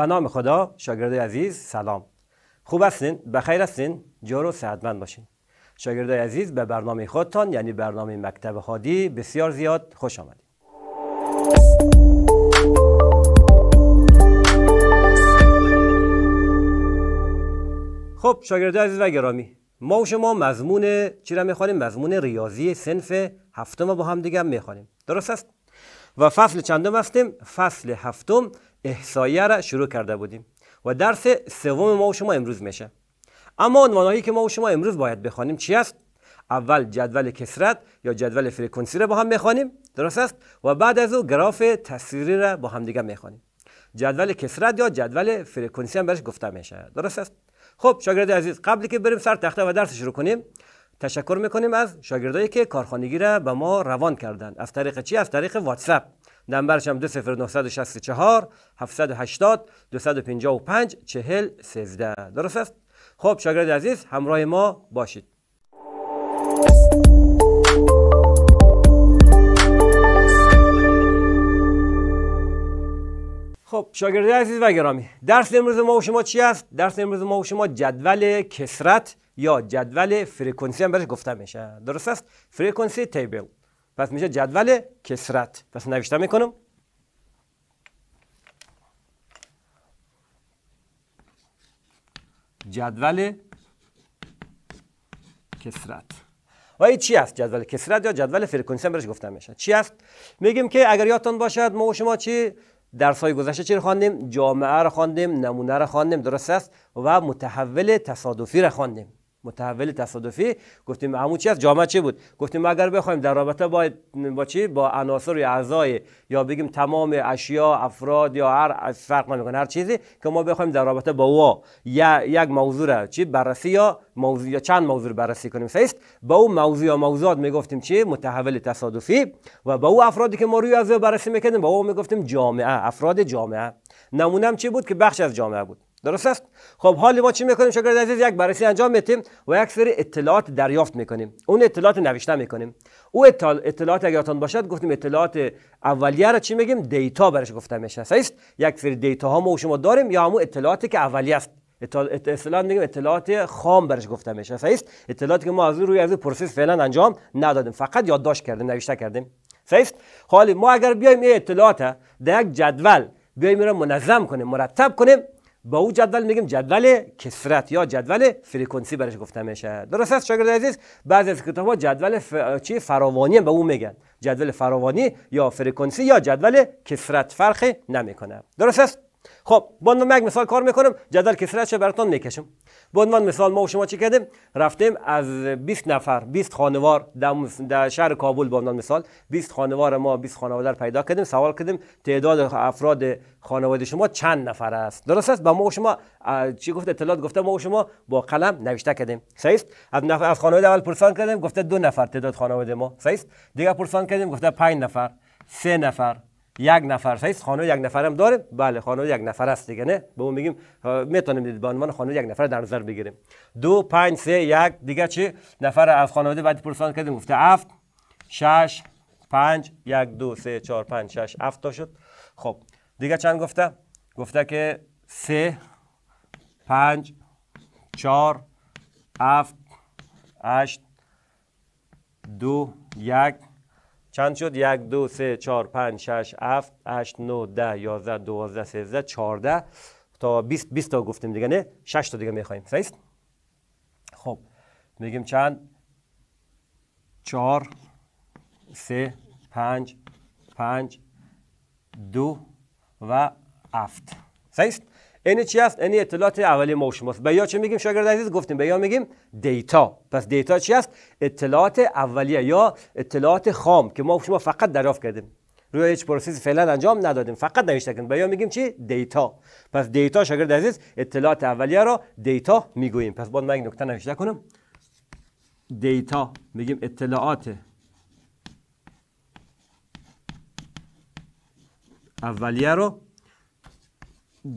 به نام خدا شاگردای عزیز سلام خوب هستین بخیر هستین جور و سعدمند باشین شاگردای عزیز به برنامه خودتان یعنی برنامه مکتب هادی بسیار زیاد خوش آمدید خب شاگردای عزیز و گرامی ما و شما مضمون چی را میخوانیم مضمون ریاضی سنف هفتم با هم دیگه میخوانیم درست است و فصل چندم هستیم فصل هفتم احسایه را شروع کرده بودیم و درس سوم ما و شما امروز میشه اما عنوانهایی که ما و شما امروز باید بخوانیم چی است اول جدول کسرت یا جدول فرکانسی را با هم میخوانیم درست است و بعد از او گراف تصویری را با هم دیگه میخوانیم جدول کسرت یا جدول فرکانسی هم برش گفته میشه درست است خب شاگرد عزیز قبلی که بریم سر تخته و درس شروع کنیم تشکر میکنیم از شاگردایی که کارخانگی را به ما روان کردند از طریق چی از طریق واتساپ نمبرش هم 2964 780 255 40 13 درست است خب شاگرد عزیز همراه ما باشید خب شاگرد عزیز و گرامی درس امروز ما و شما چی است درس امروز ما و شما جدول کسرت یا جدول فرکانسی هم برش گفته میشه درست است فرکانسی تیبل پس میشه جدول کسرت پس نوشته میکنم جدول کسرت و چی است جدول کسرت یا جدول فرکانسی هم برش گفته میشه چی است میگیم که اگر یادتون باشد ما و شما چی درس های گذشته چی رو خواندیم جامعه رو خواندیم نمونه رو خواندیم درست است و متحول تصادفی رو خواندیم متحول تصادفی گفتیم همون چی است جامعه چی بود گفتیم اگر بخوایم در رابطه با با چی با عناصر یا اعضای یا بگیم تمام اشیا افراد یا هر فرق نمیکنه هر چیزی که ما بخوایم در رابطه با وا یا یک موضوع را چی بررسی یا موضوع یا چند موضوع بررسی کنیم سیست با اون موضوع یا موضوعات میگفتیم چی متحول تصادفی و با او افرادی که ما روی از بررسی میکردیم با او میگفتیم جامعه افراد جامعه نمونم چی بود که بخش از جامعه بود درست است خب حال ما چی میکنیم شکر عزیز یک بررسی انجام میتیم و یک سری اطلاعات دریافت میکنیم اون اطلاعات نوشته میکنیم او اطلاعات اگر یادتان باشد گفتیم اطلاعات اولیه را چی میگیم دیتا برش گفته میشه است یک سری دیتا ها ما و شما داریم یا همون اطلاعاتی که اولیه است اطلاعات میگیم اطلاعات خام برش گفته میشه است اطلاعاتی که ما از روی از پروسس فعلا انجام ندادیم فقط یادداشت کردیم نوشته کردیم است حالی ما اگر بیایم این اطلاعات در یک جدول بیایم را منظم کنیم مرتب کنیم با او جدول میگیم جدول کسرت یا جدول فرکانسی برش گفته میشه درست است شاگرد عزیز بعضی از کتاب ها جدول ف... چی فراوانی به او میگن جدول فراوانی یا فرکانسی یا جدول کسرت فرقی نمیکنه درست است خب با عنوان یک مثال کار میکنم جدول چه براتون میکشم به عنوان مثال ما و شما چی کردیم رفتیم از 20 نفر 20 خانوار در, در شهر کابل با عنوان مثال 20 خانوار ما 20 خانواده پیدا کردیم سوال کردیم تعداد افراد خانواده شما چند نفر است درست است با ما و شما چی گفت اطلاعات گفته ما و شما با قلم نوشته کردیم صحیح است از نفر از خانواده اول پرسان کردیم گفته دو نفر تعداد خانواده ما صحیح است دیگه پرسان کردیم گفته 5 نفر سه نفر یک نفر است خانه یک نفرم داره بله خانه یک نفر است دیگه نه به اون میگیم میتونیم دید. به عنوان خانه یک نفر در نظر بگیریم دو پنج سه یک دیگه چی نفر از خانواده بعد پرسان کردیم گفته هفت شش پنج یک دو سه چهار پنج شش هفت تا شد خب دیگه چند گفته گفته که سه پنج چهار هفت هشت دو یک چند شد یک دو سه چار، پنج شش هفت هشت نو ده یازده دوازده سیزده چارده، تا بیست بیست تا گفتیم دیگه نه شش تا دیگه میخواییم سهیست؟ خب میگیم چند چار، سه پنج پنج دو و هفت سهیست؟ این چی است این اطلاعات اولیه ما و شماست به یا چه میگیم شاگرد عزیز گفتیم به یا میگیم دیتا پس دیتا چی است اطلاعات اولیه یا اطلاعات خام که ما شما فقط دریافت کردیم روی هیچ پروسسی فعلا انجام ندادیم فقط نوشته کردیم به یا میگیم چی دیتا پس دیتا شاگرد عزیز اطلاعات اولیه را دیتا میگوییم پس باید من این نکته نوشته کنم دیتا میگیم اطلاعات اولیه رو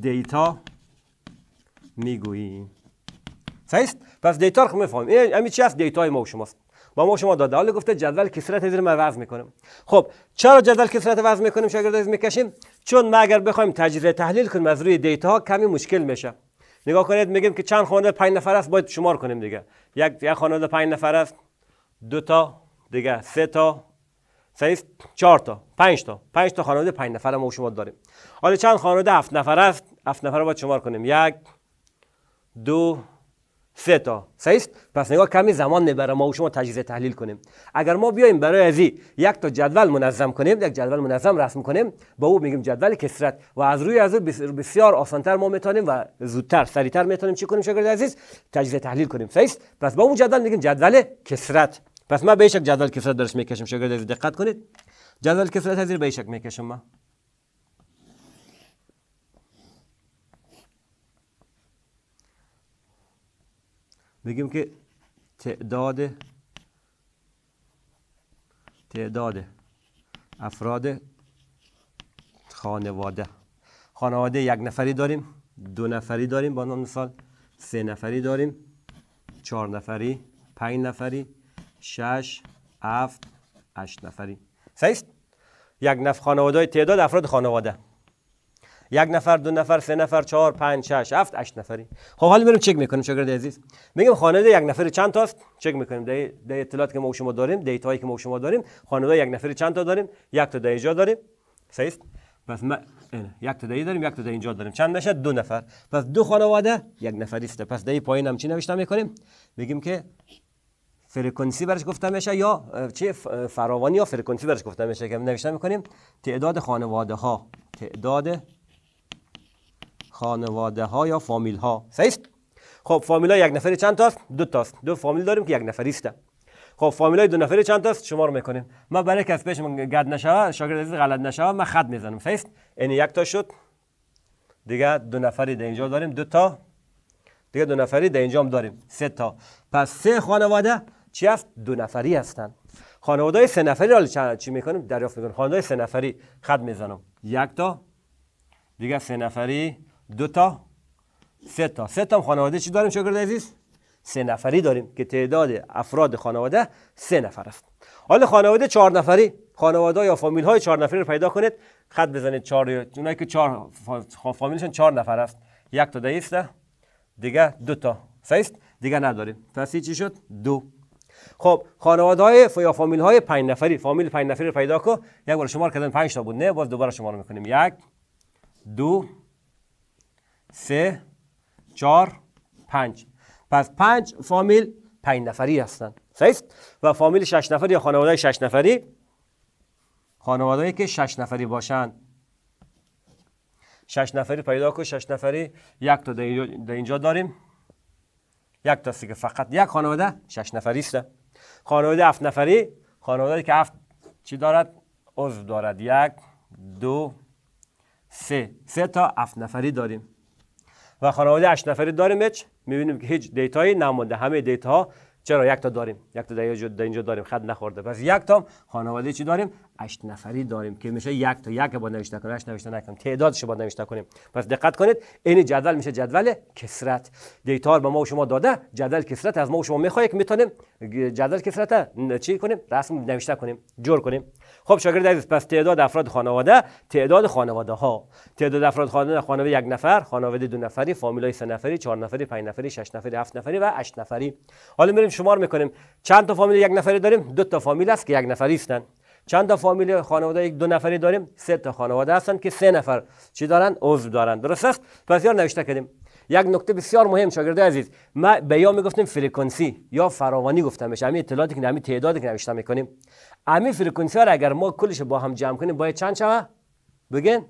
دیتا میگوییم صحیح پس دیتا رو میفهمیم خب همین چی هست دیتای ما و شماست با ما شما داده حالا گفته جدول کسرت زیر من وضع میکنم خب چرا جدول کسرت وضع میکنیم شاگرد از میکشیم چون ما اگر بخوایم تجزیه تحلیل کنیم از روی دیتا ها کمی مشکل میشه نگاه کنید میگیم که چند خانواده 5 نفر است باید شمار کنیم دیگه یک یک خانواده 5 نفر است دو تا دیگه سه تا ضعیف 4 تا 5 تا 5 تا خانواده 5 نفره ما شما داریم حالا چند خانواده 7 نفر است 7 نفر رو باید شمار کنیم یک دو سه تا صحیح پس نگاه کمی زمان میبره ما و شما تجزیه تحلیل کنیم اگر ما بیایم برای ازی یک تا جدول منظم کنیم یک جدول منظم رسم کنیم با او میگیم جدول کسرت و از روی از بسیار آسانتر ما میتونیم و زودتر سریعتر میتونیم چی کنیم شاگرد عزیز تجزیه تحلیل کنیم صحیح پس با اون جدول میگیم جدول کسرت پس ما به شک جدول کسرت درش میکشم. شاگرد دقت کنید جدول کسرت از به شک میکشم ما بگیم که تعداد تعداد افراد خانواده خانواده یک نفری داریم دو نفری داریم با نام مثال سه نفری داریم چهار نفری پنج نفری شش هفت هشت نفری صحیح یک نفر خانواده تعداد افراد خانواده یک نفر دو نفر سه نفر چهار پنج شش هفت هشت نفری خب حالا میرم چک میکنیم شاگرد عزیز میگم خانواده یک نفر چند تاست چک میکنیم ده, اطلاعات که ما شما داریم هایی که ما شما داریم خانواده یک نفر چند تا داریم یک تا دایجا داریم صحیح پس ما یک تا دایی داریم یک تا در اینجا داریم چند میشه دو نفر پس دو خانواده یک نفری است پس دای پایین هم چی نوشتم میکنیم میگیم که فرکانسی برش گفته میشه یا چه فراوانی یا فرکانسی برش گفته میشه که نوشته میکنیم تعداد خانواده ها تعداد خانواده ها یا فامیل ها صحیح خب فامیل ها یک نفری چند تاست دو تاست دو فامیل داریم که یک نفری است خب فامیل های دو نفری چند تاست شمار میکنیم ما برای کس پیش من گد نشه شاگرد عزیز غلط نشه من خط میزنم صحیح این یک تا شد دیگه دو نفری در اینجا داریم دو تا دیگه دو نفری در اینجا داریم سه تا پس سه خانواده چی هست دو نفری هستن خانواده سه نفری را چی میکنیم دریافت میکنیم خانواده سه نفری خط میزنم یک تا دیگه سه نفری دو تا سه تا سه تا خانواده چی داریم شکر عزیز سه نفری داریم که تعداد افراد خانواده سه نفر است حالا خانواده چهار نفری خانواده یا فامیل های چهار نفری رو پیدا کنید خط بزنید چهار اونایی که چهار خب فامیلشون چهار نفر است یک تا دیگه دو تا سه دیگه نداریم پس چی شد دو خب خانواده های یا فامیل های 5 نفری فامیل 5 نفری رو پیدا کن یک بار شمار کردن 5 تا بود نه باز دوباره شمار میکنیم یک دو سه چهار پنج پس پنج فامیل 5 نفری هستند صحیح و فامیل 6 نفری یا خانواده 6 نفری خانواده که 6 نفری باشند شش نفری پیدا کن شش نفری یک تا در دا اینجا داریم یک تا که فقط یک خانواده شش نفری است خانواده هفت نفری خانواده که هفت چی دارد عضو دارد یک دو سه سه تا هفت نفری داریم و خانواده هشت نفری داریم هیچ میبینیم که هیچ دیتایی نمونده همه دیتا ها چرا یک تا داریم یک تا در اینجا داریم خط نخورده پس یک تا خانواده چی داریم 8 نفری داریم که میشه یک تا یک با نوشته کنیم 8 نوشته نکنیم تعدادش با نوشته کنیم پس دقت کنید این جدول میشه جدول کسرت دیتا به ما و شما داده جدول کسرت از ما و شما میخواد که میتونیم جدول کسرت چی کنیم رسم نوشته کنیم جور کنیم خب شاگرد عزیز پس تعداد افراد خانواده تعداد خانواده ها تعداد افراد خانواده خانواده یک نفر خانواده دو نفری فامیلای سه نفری چهار نفری پنج نفری شش نفری هفت نفری و هشت نفری حالا میریم شمار میکنیم چند تا فامیل یک نفری داریم دو تا فامیل است که یک نفری هستند چند تا فامیل خانواده یک دو نفری داریم سه تا خانواده هستند که سه نفر چی دارن عضو دارن درست است پس یار نوشته کردیم یک نکته بسیار مهم شاگرد عزیز ما به یا میگفتیم فرکانسی یا فراوانی گفتم بشه همین اطلاعاتی که همین تعدادی که نوشته میکنیم همین فرکانسی ها اگر ما کلش با هم جمع کنیم باید چند شوه بگین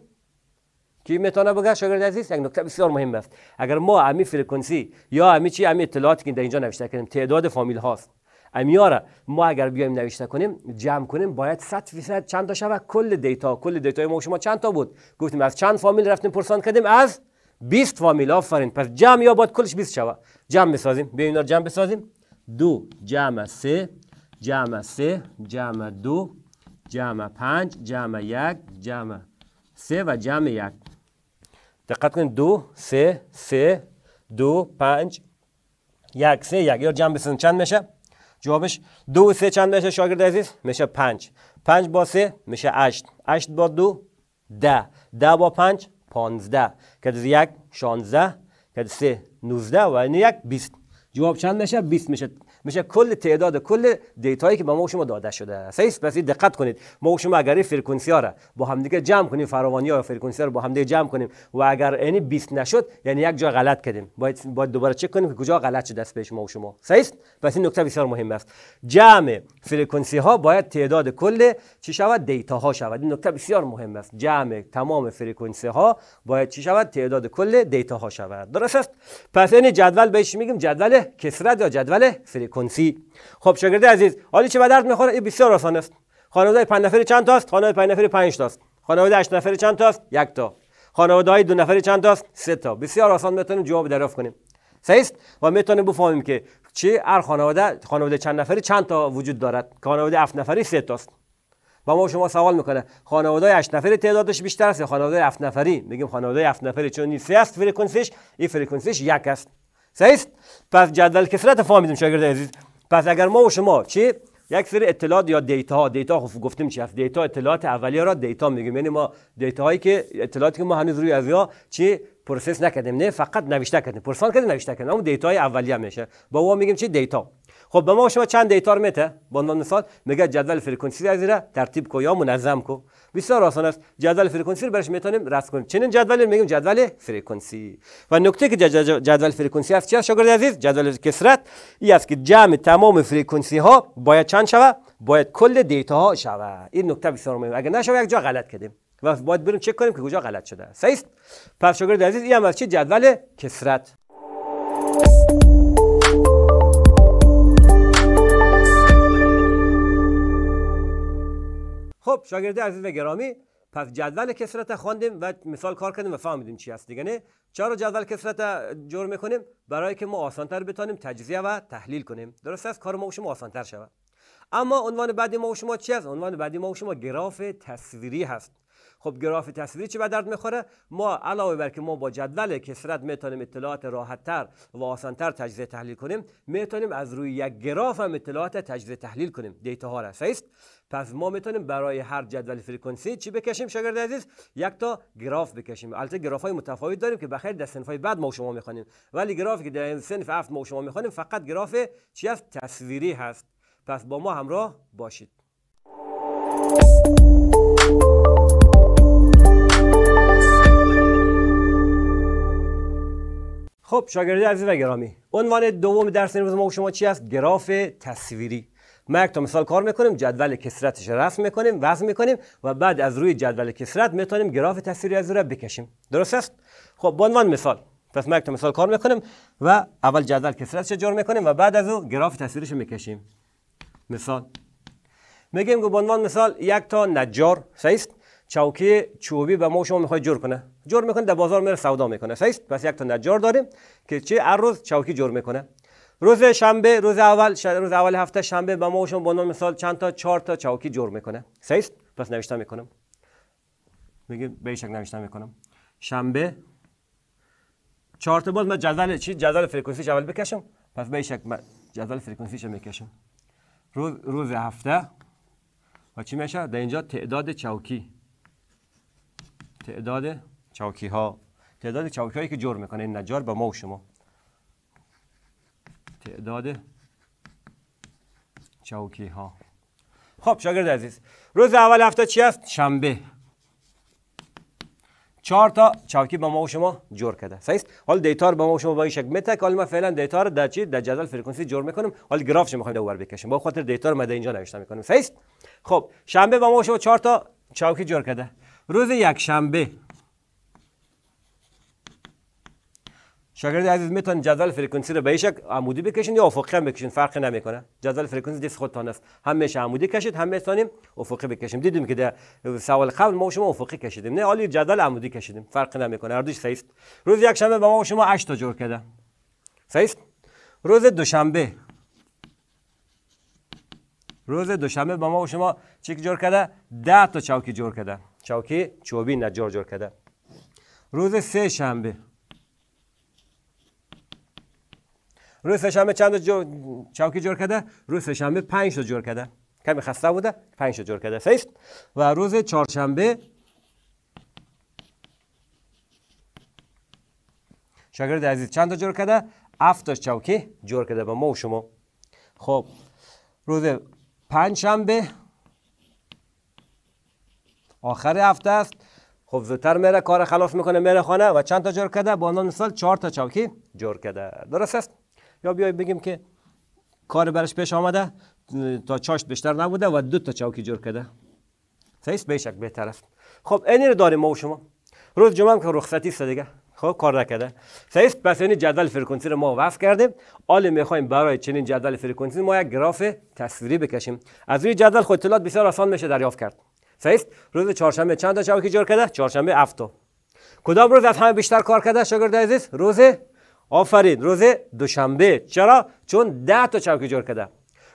کی میتونه بگه شاگرد عزیز یک نکته بسیار مهم است اگر ما همین فرکانسی یا همین چی همین اطلاعاتی که در اینجا نوشته کردیم تعداد فامیل هاست امیاره ما اگر بیایم نوشته کنیم جمع کنیم باید 100 درصد چند تا شود کل دیتا کل دیتا ما شما چند تا بود گفتیم از چند فامیل رفتیم پرسان کردیم از 20 فامیل آفرین پس جمع یا باید کلش 20 شوه جمع بسازیم بیا اینا جمع بسازیم دو جمع سه جمع سه جمع دو جمع پنج جمع یک جمع سه و جمع یک دقت کنید دو سه سه دو پنج یک سه یک یا جمع بسازیم چند میشه جوابش دو و سه چند میشه شاگرد عزیز میشه پنج پنج با سه میشه اشت. اشت با دو ده ده با پنج پانزده که یک شانزده کد سه نوزده و این یک بیست جواب چند میشه بیست میشه میشه کل تعداد کل دیتایی که به ما شما داده شده است پس دقت کنید ما شما اگر فرکانسی ها را با هم دیگه جمع کنیم فراوانی ها فرکانسی رو با هم دیگه جمع کنیم و اگر یعنی 20 نشد یعنی یک جا غلط کردیم باید باید دوباره چک کنیم که کجا غلط شده است به ما شما صحیح پس این نکته بسیار مهم است جمع فرکانسی ها باید تعداد کل چی شود دیتا ها شود این نکته بسیار مهم است جمع تمام فرکانسی ها باید چی شود تعداد کل دیتا ها شود درست است پس این یعنی جدول بهش میگیم جدول کسرت یا جدول فرکانسی کنسی خب شاگرد عزیز حالا چه به درد میخوره این بسیار آسان است خانواده 5 نفره چند تاست خانواده 5 نفره 5 تاست خانواده 8 نفره چند تاست یک تا خانواده های دو نفره چند تاست سه تا بسیار آسان میتونیم جواب دریافت کنیم صحیح است و میتونیم بفهمیم که چه هر خانواده خانواده چند نفری چند تا وجود دارد خانواده 7 نفری سه تاست و ما شما سوال میکنه خانواده 8 نفری تعدادش بیشتر است یا خانواده 7 نفری میگیم خانواده 7 نفری چون 3 است فرکانسیش این فرکانسیش یک است صحیح پس جدل کسرت فا میدیم شاگرد عزیز پس اگر ما و شما چی یک سری اطلاعات یا دیتا ها دیتا خوب گفتیم چی هست دیتا اطلاعات اولیه را دیتا میگیم یعنی ما دیتا هایی که اطلاعاتی که ما هنوز روی از یا چی پروسس نکردیم نه فقط نوشته کردیم پرسان کردیم نوشته کردیم اون دیتا های اولیه میشه با او میگیم چی دیتا خب به ما شما چند دیتا رو میته به عنوان مثال میگه جدول فرکانسی از را ترتیب کو یا منظم کو بسیار آسان است جدول فرکانسی رو برش میتونیم رسم کنیم چنین جدول میگیم جدول فرکانسی و نکته که جدول فرکانسی است چی شاگرد عزیز جدول کسرت ای است که جمع تمام فرکانسی ها باید چند شوه باید کل دیتا ها شوه این نکته بسیار مهمه اگر نشه یک جا غلط کردیم و باید بریم چک کنیم که کجا غلط شده صحیح پس شاگرد عزیز این هم از چی جدول کسرت خب شاگرده عزیز و گرامی پس جدول کسرت خواندیم و مثال کار کردیم و فهمیدیم چی هست دیگه نه چرا جدول کسرت جور میکنیم برای که ما آسانتر بتانیم تجزیه و تحلیل کنیم درست است کار ما و شما آسانتر شود اما عنوان بعدی ما و شما چی است عنوان بعدی ما و شما گراف تصویری هست خب گراف تصویری چه به درد میخوره ما علاوه بر که ما با جدول کسرت میتونیم اطلاعات راحتتر و آسانتر تجزیه تحلیل کنیم میتونیم از روی یک گراف هم اطلاعات تجزیه تحلیل کنیم دیتا ها را است پس ما میتونیم برای هر جدول فرکانسی چی بکشیم شاگرد عزیز یک تا گراف بکشیم البته گراف های متفاوت داریم که بخیر در سنف های بعد ما شما میخوانیم ولی گرافی که در صنف هفت ما شما میخوانیم فقط گراف چی هست تصویری هست پس با ما همراه باشید خب شاگردی عزیز و گرامی عنوان دوم درس امروز ما شما چی است گراف تصویری ما یک تا مثال کار میکنیم جدول کسرتش رسم میکنیم وزن میکنیم و بعد از روی جدول کسرت میتونیم گراف تصویری از رو بکشیم درست است خب به عنوان مثال پس ما یک تا مثال کار میکنیم و اول جدول کسرتش جور میکنیم و بعد از او گراف تصویریش میکشیم مثال میگیم که به عنوان مثال یک تا نجار صحیح چوکی چوبی به ما شما میخواد جور کنه جور میکنه در بازار میره سودا میکنه صحیح پس یک تا نجار داریم که چه هر روز چوکی جور میکنه روز شنبه روز اول ش... روز اول هفته شنبه به ما شما به عنوان مثال چند تا چهار تا چوکی جور میکنه صحیح پس نوشته میکنم میگم به شکل نوشته میکنم شنبه چهار تا باز من جدول چی جدول فرکانسیش اول بکشم پس به شکل من جدول فرکانسیش میکشم روز روز هفته و چی میشه در اینجا تعداد چوکی تعداد چاکی ها تعداد چاکی هایی که جور میکنه این نجار با ما و شما تعداد چاکی ها خب شاگرد عزیز روز اول هفته چی است شنبه چهار تا چاکی با ما و شما جور کرده صحیح است حال دیتا رو ما و شما با این شکل متک حال ما فعلا دیتار رو در چی در جدول فرکانسی جور میکنیم حال گرافش میخوایم دوباره بکشیم با خاطر دیتا رو من اینجا نوشتم میکنم صحیح است خب شنبه با ما و شما چهار تا چاکی جور کرده روز یکشنبه شاگرد عزیز میتون جدول فرکانسی رو به شک عمودی بکشین یا افقی هم بکشین فرقی نمیکنه جدول فرکانسی دست خودتان است هم عمودی کشید همه میتونیم افقی بکشیم دیدیم که در سوال قبل ما شما افقی کشیدیم نه علی جدول عمودی کشیدیم فرقی نمیکنه هر دوش صحیح روز یکشنبه با ما شما 8 تا جور کرده صحیح روز دوشنبه روز دوشنبه با ما شما چیک جور کرده 10 تا چوکی جور کرده چاوکی چوبی نجار جور کده روز سه شنبه روز سه شنبه چند جو... چاوکی جور کده روز سه شنبه پنج جور کده کمی خسته بوده پنج جور کده سیست و روز چهارشنبه شاگرد عزیز چند تا جور کده تا چوکی جور کده با ما و شما خب روز پنج شنبه آخر هفته است خب زودتر میره کار خلاف میکنه میره خانه و چند تا جور کده با عنوان مثال چهار تا چاکی جور کده درست است یا بیای بگیم که کار برش پیش آمده تا چاشت بیشتر نبوده و دو تا چاکی جور کده سیست بیشک بهتر است خب اینی رو داریم ما و شما روز جمعه هم که رخصتی است دیگه خب کار نکرده سیست پس این جدول فرکانسی رو ما وصف کردیم حالا میخوایم برای چنین جدول فرکانسی ما یک گراف تصویری بکشیم از روی جدول خود اطلاعات بسیار آسان میشه دریافت کرد فیفت روز چهارشنبه چند تا چاوکی جور کرده چهارشنبه تا کدام روز از همه بیشتر کار کرده شاگرد عزیز روز آفرین روز دوشنبه چرا چون ده تا چاوکی جور کرده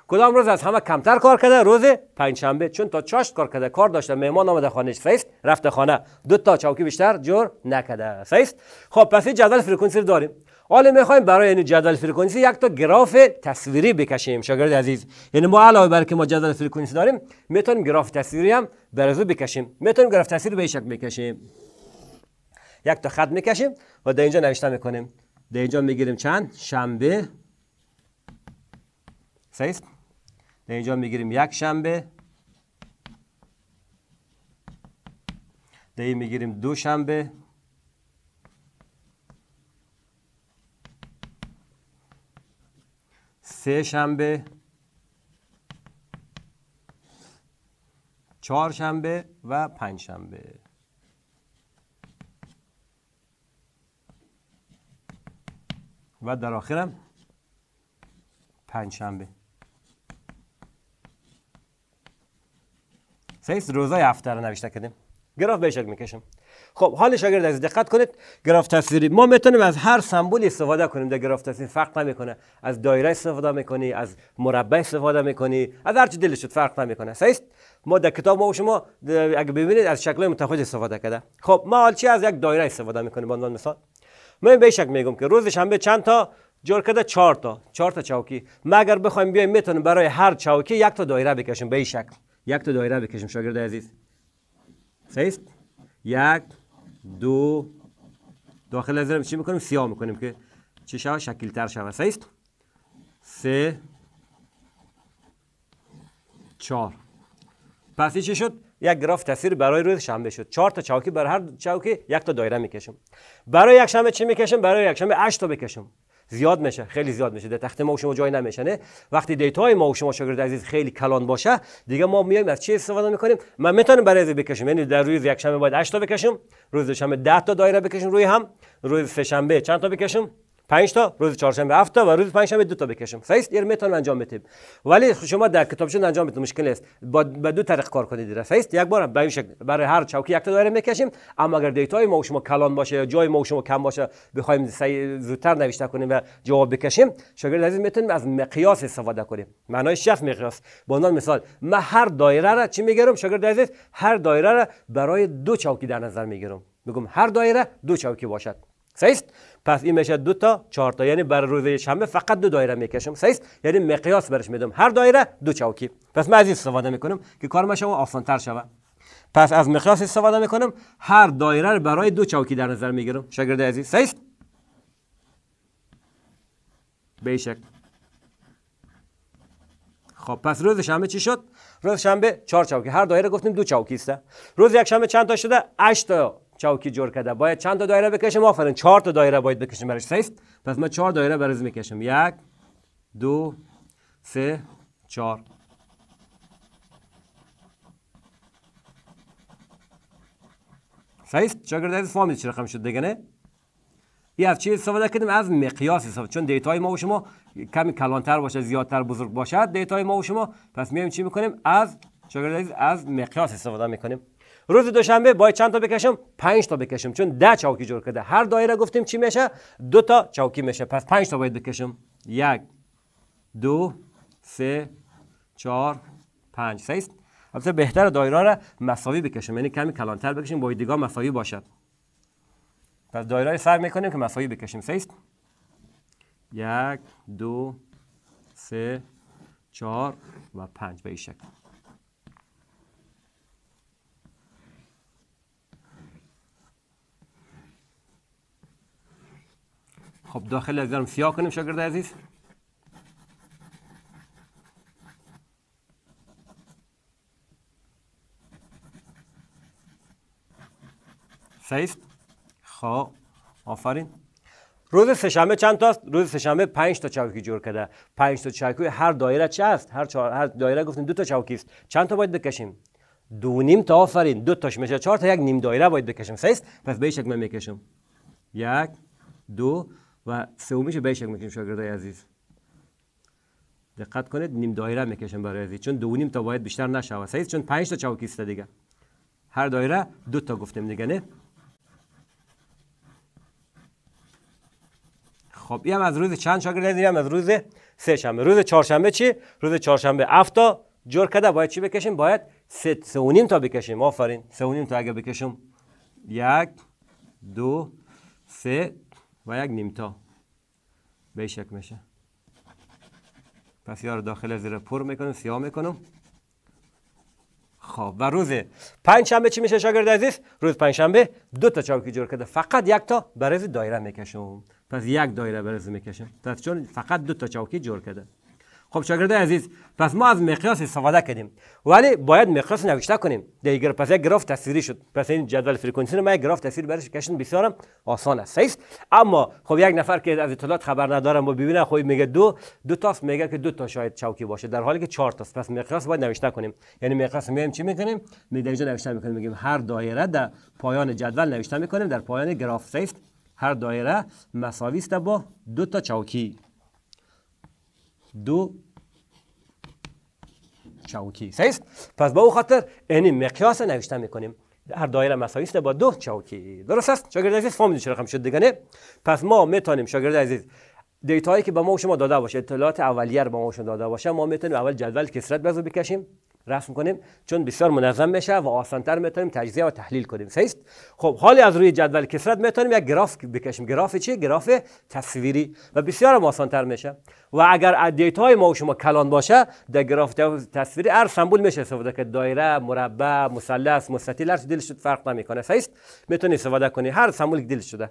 کدام روز از همه کمتر کار کرده روز پنجشنبه چون تا چاشت کار کرده کار داشته مهمان آمده خانه فیست رفته خانه دو تا چاوکی بیشتر جور نکده فیست خب پس جدول فرکانسی داریم حالا میخوایم برای این یعنی جدول فرکانسی یک تا گراف تصویری بکشیم شاگرد عزیز یعنی ما علاوه بر که ما جدول فرکانسی داریم میتونیم گراف تصویری هم برازو بکشیم میتونیم گراف تصویری به شکل بکشیم یک تا خط میکشیم و در اینجا نوشته میکنیم در اینجا میگیریم چند شنبه سیست در اینجا میگیریم یک شنبه در میگیریم دو شنبه سه شنبه چهار شنبه و پنج شنبه و در آخرم پنج شنبه سیست روزای هفته رو نوشته کردیم گراف بهش میکشم خب حال شاگرد از دقت کنید گراف تصویری ما میتونیم از هر سمبولی استفاده کنیم در گراف تصویری فرق نمیکنه از دایره استفاده میکنی از مربع استفاده میکنی از هر چی دلش شد فرق نمیکنه صحیح ما در کتاب ما و شما اگه ببینید از شکل متفاوت استفاده کرده خب ما حال چی از یک دایره استفاده میکنیم به عنوان مثال من به شک میگم که روز شنبه چند تا جور کرده چهار تا چهار تا چوکی مگر بخوایم بیایم میتونیم برای هر چوکی یک تا دایره بکشیم به شکل یک تا دایره بکشیم شاگرد عزیز صحیح یک دو داخل لایزر چی میکنیم سیاه میکنیم که چه شود شکل تر شود سه سه چهار پس چی شد یک گراف تصویر برای روز شنبه شد چهار تا چوکی بر هر چوکی یک تا دایره میکشم برای یک شنبه چی میکشم برای یک شنبه تا بکشم زیاد میشه خیلی زیاد میشه در تخت ما و شما جای نمیشنه وقتی دیتای ما و شما شاگرد عزیز خیلی کلان باشه دیگه ما میایم از چی استفاده میکنیم من میتونم برای از بکشم یعنی در روز یک شنبه باید 8 تا بکشم روز دوشنبه 10 تا دایره بکشم روی هم روز سه شنبه چند تا بکشم 5 تا روز چهارشنبه هفت تا و روز پنجشنبه دو تا بکشیم صحیح است میتونم انجام بدیم ولی شما در کتابچه انجام بدید مشکل است با دو طریق کار کنید صحیح است یک بار به این شکل برای هر چوکی یک تا دایره میکشیم اما اگر دیتای ما شما کلان باشه یا جای ما شما کم باشه بخوایم زودتر نوشته کنیم و جواب بکشیم شاگرد عزیز میتونیم از مقیاس استفاده کنیم معنای شف مقیاس به عنوان مثال ما هر دایره را چی میگیرم شاگرد عزیز هر دایره را برای دو چوکی در نظر میگیرم میگم هر دایره دو چوکی باشد صحیح پس این میشه دو تا چهار تا یعنی برای روزه شنبه فقط دو دایره میکشم سیست یعنی مقیاس برش میدم هر دایره دو چوکی پس من از این استفاده میکنم که کار شما آسان تر شوه پس از مقیاس استفاده میکنم هر دایره رو برای دو چوکی در نظر میگیرم شاگرد عزیز سیس بیشک خب پس روز شنبه چی شد روز شنبه چهار چوکی هر دایره گفتیم دو چوکی است روز یک چند تا شده 8 تا چاوکی جور کرده باید چند تا دایره بکشیم آفرین چهار تا دایره باید بکشیم برش سیست پس من چهار دایره برز میکشم یک دو سه چهار سیست چاگرد از فهمید چه رقم شد دیگه نه از چی استفاده کردیم از مقیاس استفاده چون دیتای ما و شما کمی کلانتر باشه زیادتر بزرگ باشد دیتای ما و شما پس میایم چی میکنیم از چاگرد از مقیاس استفاده میکنیم روز دوشنبه باید چند تا بکشم پنج تا بکشم چون ده چاوکی جور کرده هر دایره گفتیم چی میشه دو تا چاوکی میشه پس پنج تا باید بکشم یک دو سه چهار پنج سیست البته بهتر دایره را مساوی بکشم یعنی کمی کلانتر بکشیم باید دیگاه مساوی باشد پس دایره سر میکنیم که مساوی بکشیم است؟ یک دو سه چهار و پنج به این شکل خب داخل دارم سیاه کنیم شاگرد عزیز سیست خب آفرین روز سهشنبه چند تاست روز سهشنبه پنج تا چوکی جور کده پنج تا چوکی هر دایره چه است هر دایره گفتیم دو تا چوکی است چند تا باید بکشیم دو نیم تا آفرین دو تاش میشه چهار تا یک نیم دایره باید بکشیم سیست؟ پس به شکل من میکشم یک دو و سومیشو به میکنیم میکنیم شاگردای عزیز دقت کنید نیم دایره میکشیم برای عزیز چون دو نیم تا باید بیشتر نشه چون پنج تا چوکیسته دیگه هر دایره دو تا گفتیم دیگه نه خب این از روز چند شاگرد عزیز از روز سه شنبه روز چهارشنبه چی روز چهارشنبه هفت تا جور کده باید چی بکشیم باید سه, سه و نیم تا بکشیم آفرین سه و نیم تا اگه بکشم یک دو سه و یک نیمتا به شک میشه پس یار داخل زیر پر میکنم سیاه میکنم خب و روز شنبه چی میشه شاگرد عزیز روز شنبه دو تا چاوکی جور کرده فقط یک تا برز دایره میکشم پس یک دایره برز میکشم پس چون فقط دو تا چاوکی جور کرده خب شاگرد عزیز پس ما از مقیاس استفاده کردیم ولی باید مقیاس نوشته کنیم دیگر پس یک گراف تصویری شد پس این جدول فرکانسی رو ما یک گراف تصویر برش کشن بسیار آسان است صحیح اما خب یک نفر که از اطلاعات خبر نداره ما ببینه خب میگه دو دو تا میگه که دو تا شاید چوکی باشه در حالی که چهار تاست پس مقیاس باید نوشته کنیم یعنی مقیاس میایم چی میکنیم می اینجا نوشته میکنیم میگیم هر دایره در پایان جدول نوشته میکنیم در پایان گراف صحیح هر دایره مساوی است با دو تا چوکی دو چاوکی سیس پس با او خاطر این مقیاس نوشته میکنیم هر دایره مساوی با دو چوکی درست است شاگرد عزیز فهمیدید چرا رقم شد دیگه نه پس ما میتونیم شاگرد عزیز دیتایی که به ما شما داده باشه اطلاعات اولیه رو به ما شما داده باشه ما میتونیم اول جدول کسرت بزو بکشیم رسم کنیم چون بسیار منظم میشه و آسانتر میتونیم تجزیه و تحلیل کنیم صحیح خب حالی از روی جدول کسرت میتونیم یک گراف بکشیم گراف چی گراف تصویری و بسیار آسانتر میشه و اگر های ما و شما کلان باشه در گراف تصویری هر سمبول میشه استفاده که دایره مربع مثلث مستطیل هر شد فرق نمیکنه صحیح میتونی استفاده کنی هر سمبول که شده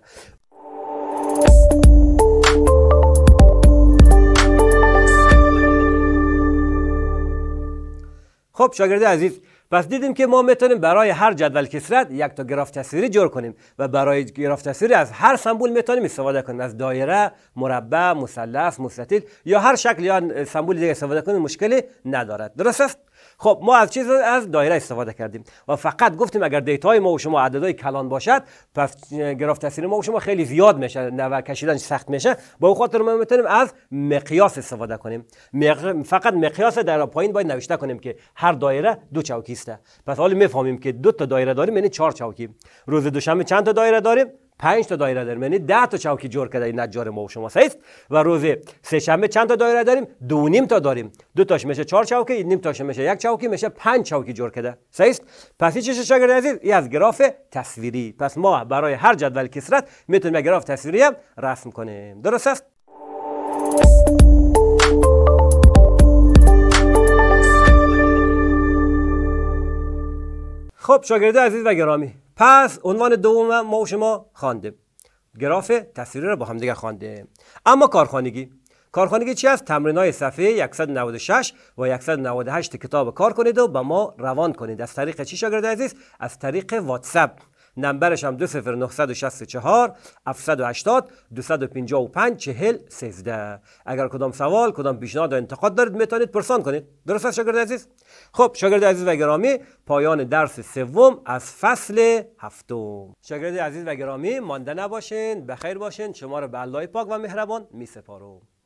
خب شاگرد عزیز پس دیدیم که ما میتونیم برای هر جدول کسرت یک تا گراف تصویری جور کنیم و برای گراف تصویری از هر سمبول میتونیم استفاده کنیم از دایره مربع مثلث مستطیل یا هر شکل یا سمبول دیگه استفاده کنیم مشکلی ندارد درست است خب ما از چیز از دایره استفاده کردیم و فقط گفتیم اگر دیتای ما و شما عددهای کلان باشد پس گراف تاثیر ما و شما خیلی زیاد میشه و کشیدن سخت میشه با اون خاطر ما میتونیم از مقیاس استفاده کنیم فقط مقیاس در پایین باید نوشته کنیم که هر دایره دو چوکی است پس حالا میفهمیم که دو تا دایره داریم یعنی چهار چوکی روز دوشنبه چند تا دایره داریم پنج تا دایره داریم یعنی ده تا چوکی جور کرده نجار ما و شما است و روز سه چند تا دایره داریم دو نیم تا داریم دو تاش میشه چهار چوکی نیم تاش میشه یک چوکی میشه پنج چوکی جور کرده سیست پس این چه شاگرد عزیز این از گراف تصویری پس ما برای هر جدول کسرت میتونیم گراف تصویری هم رسم کنیم درست است خب شاگرده عزیز و گرامی پس عنوان دوم ما و شما خوانده گراف تصویری رو با همدیگه خوانده اما کارخانگی کارخانگی چی است تمرینای صفحه 196 و 198 کتاب کار کنید و به ما روان کنید از طریق چی شاگرد عزیز از طریق واتساپ نمبرش هم 20964 780 255 40 13 اگر کدام سوال کدام پیشنهاد و انتقاد دارید میتونید پرسان کنید درست است شاگرد عزیز خب شاگرد عزیز و گرامی پایان درس سوم از فصل هفتم شاگرد عزیز و گرامی مانده نباشین بخیر باشین شما رو به الله پاک و مهربان سپارم